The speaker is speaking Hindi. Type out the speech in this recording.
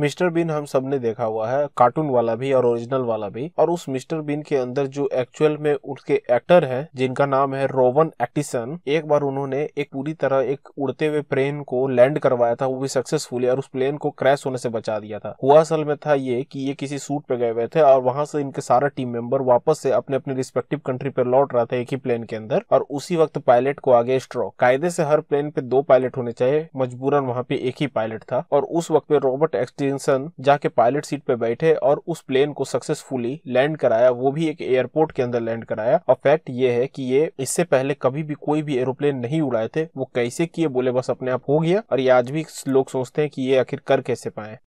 मिस्टर बीन हम सब ने देखा हुआ है कार्टून वाला भी और ओरिजिनल वाला भी और उस मिस्टर बीन के अंदर जो एक्चुअल में उनके एक्टर है जिनका नाम है रोवन एक्टिसन एक बार उन्होंने एक पूरी तरह एक उड़ते हुए प्लेन को लैंड करवाया था वो भी सक्सेसफुली और उस प्लेन को क्रैश होने से बचा दिया था हुआ असल में था ये कि ये किसी सूट पे गए हुए थे और वहां से इनके सारा टीम मेंबर वापस से अपने अपने रिस्पेक्टिव कंट्री पे लौट रहा था एक ही प्लेन के अंदर और उसी वक्त पायलट को आगे स्ट्रॉक कायदे से हर प्लेन पे दो पायलट होने चाहिए मजबूरन वहां पे एक ही पायलट था और उस वक्त पे रोबोट एक्सटी जेनसन जाके पायलट सीट पे बैठे और उस प्लेन को सक्सेसफुली लैंड कराया वो भी एक एयरपोर्ट के अंदर लैंड कराया और फैक्ट ये है कि ये इससे पहले कभी भी कोई भी एरोप्लेन नहीं उड़ाए थे वो कैसे किए बोले बस अपने आप हो गया और ये आज भी लोग सोचते हैं कि ये आखिर कर कैसे पाए